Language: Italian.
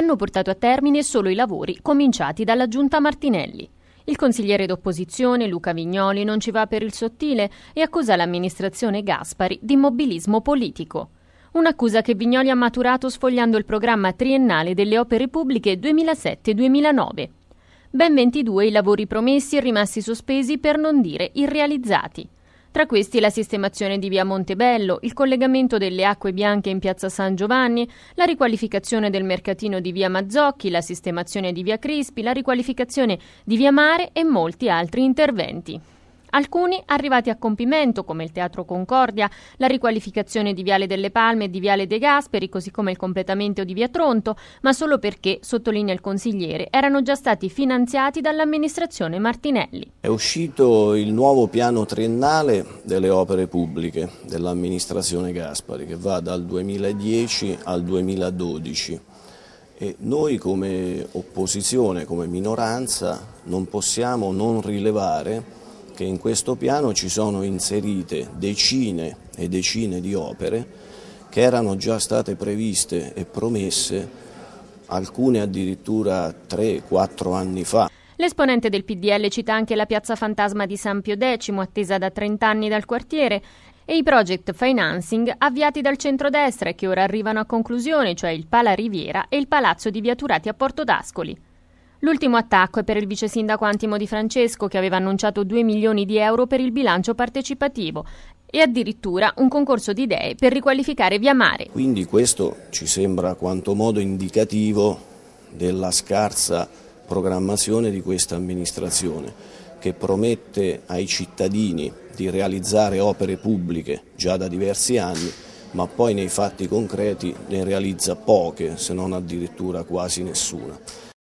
hanno portato a termine solo i lavori cominciati dalla giunta Martinelli. Il consigliere d'opposizione Luca Vignoli non ci va per il sottile e accusa l'amministrazione Gaspari di immobilismo politico. Un'accusa che Vignoli ha maturato sfogliando il programma triennale delle opere pubbliche 2007-2009. Ben 22 i lavori promessi e rimasti sospesi per non dire irrealizzati. Tra questi la sistemazione di via Montebello, il collegamento delle acque bianche in piazza San Giovanni, la riqualificazione del mercatino di via Mazzocchi, la sistemazione di via Crispi, la riqualificazione di via Mare e molti altri interventi alcuni arrivati a compimento come il Teatro Concordia, la riqualificazione di Viale delle Palme e di Viale De Gasperi, così come il completamento di Via Tronto, ma solo perché, sottolinea il consigliere, erano già stati finanziati dall'amministrazione Martinelli. È uscito il nuovo piano triennale delle opere pubbliche dell'amministrazione Gaspari che va dal 2010 al 2012. E noi come opposizione, come minoranza, non possiamo non rilevare perché in questo piano ci sono inserite decine e decine di opere che erano già state previste e promesse, alcune addirittura 3-4 anni fa. L'esponente del PDL cita anche la piazza fantasma di San Pio X, attesa da 30 anni dal quartiere, e i project financing avviati dal centrodestra e che ora arrivano a conclusione, cioè il Pala Riviera e il Palazzo di Viaturati a Porto d'Ascoli. L'ultimo attacco è per il vice sindaco Antimo Di Francesco che aveva annunciato 2 milioni di euro per il bilancio partecipativo e addirittura un concorso di idee per riqualificare via mare. Quindi questo ci sembra quanto modo indicativo della scarsa programmazione di questa amministrazione che promette ai cittadini di realizzare opere pubbliche già da diversi anni ma poi nei fatti concreti ne realizza poche se non addirittura quasi nessuna.